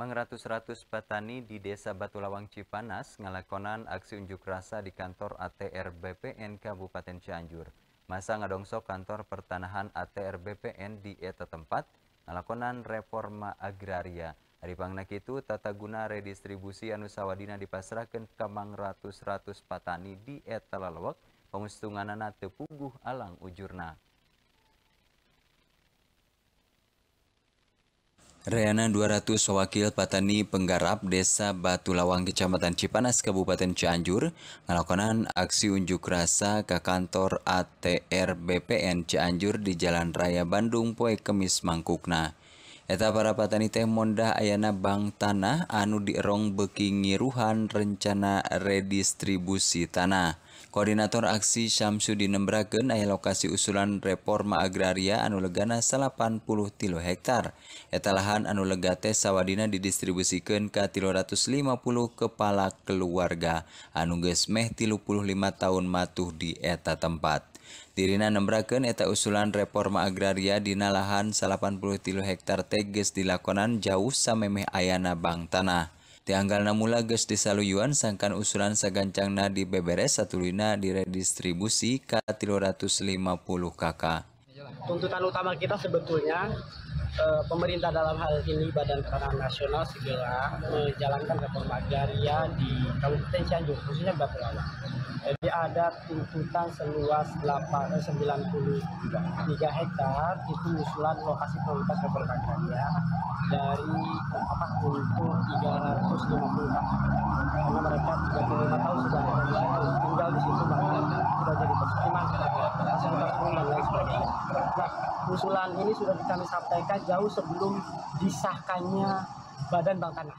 Mangratus-ratus petani di Desa Batulawang Cipanas ngalakonan aksi unjuk rasa di kantor ATR BPN Kabupaten Cianjur. Masa ngadongso kantor pertanahan ATR BPN di eta tempat ngalakonan reforma agraria. Hari pangnak itu tata guna redistribusi anu sawadina dipasrahkan ke mangratus-ratus petani di eta lalawak pengusunganana tepuguh alang ujurna. Reana 200 wakil petani Penggarap Desa Batu Lawang Kecamatan Cipanas Kabupaten Cianjur melakukan aksi unjuk rasa ke kantor ATR BPN Cianjur di Jalan Raya Bandung Poe Kemis Mangkukna. para Patani tehh Monda Aana Bang Tanah anu dirong bekingiruhan rencana redistribusi tanah koordinator aksi Syamsudinbragen air lokasi usulan reform Magraria anu Legana 80 kilo hektar etalhan anu Legate Sawadina didistribusiikan Ktil50 kepala keluarga anuge Gemeh tilulima tahun matuh di eta tempat. Dirina nembraken eta usulan reforma agraria dina lahan 83 hektar teges dilakonan jauh samemeh ayana bank tanah. Tianggalna mula ges disaluyuan sangkan usulan sagancangna di beberes satulina diredistribusi ke 350 kakak. Tuntutan utama kita sebetulnya uh, pemerintah dalam hal ini Badan Pertanahan Nasional segera menjalankan reforma agraria di Kabupaten Cianjur khususnya Bapelawa. Jadi ada tuntutan seluas 8, eh, hektar itu usulan lokasi prioritas reforma agraria dari apa untuk 350 hektar karena mereka 35 tahun sudah tinggal di sini usulan ini sudah kami sampaikan jauh sebelum disahkannya Badan Bank Tanah.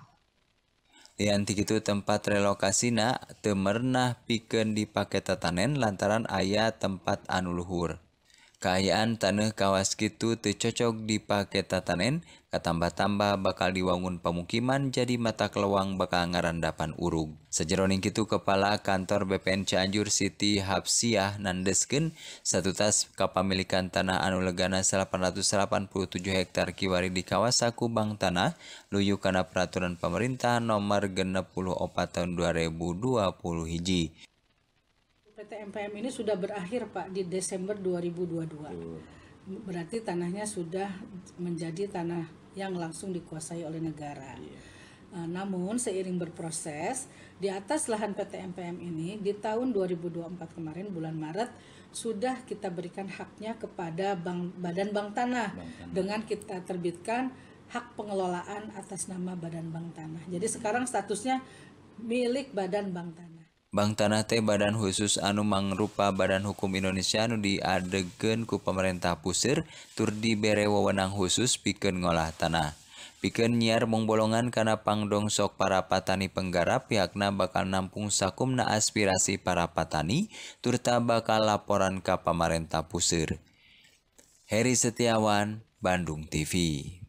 Yanti ya, itu tempat relokasi nak, temernah piken dipakai tatanen lantaran ayah tempat anuluhur. Kayaan tanah kawas gitu tercocok cocok dipake tatanen, katambah-tambah bakal diwangun pemukiman jadi mata keluang bakal ngarandapan urug. Sejeroning gitu kepala kantor BPN Cianjur Siti Hapsiah Nandesken, satu tas kepemilikan tanah anu legana 887 hektar kiwari di kawasan Kubang Tanah luyu karena peraturan pemerintah nomor 64 tahun 2020 hiji. PTMPM ini sudah berakhir Pak di Desember 2022. Hmm. Berarti tanahnya sudah menjadi tanah yang langsung dikuasai oleh negara. Yeah. Iya. Uh, namun seiring berproses di atas lahan PTMPM ini di tahun 2024 kemarin bulan Maret sudah kita berikan haknya kepada bank, Badan Bank Tanah, Bank Tanah dengan kita terbitkan hak pengelolaan atas nama Badan Bank Tanah. Jadi hmm. sekarang statusnya milik Badan Bank Tanah. Bank Tanah teh badan khusus anu mangrupa Badan Hukum Indonesia anu diadegen ku pemerintah pusir tur dibere wewenang khusus pikeun ngolah tanah. Pikeun nyiar mung karena pangdong sok para patani penggarap pihakna bakal nampung sakumna aspirasi para patani turta bakal laporan ka pemerintah pusir. Heri Setiawan, Bandung TV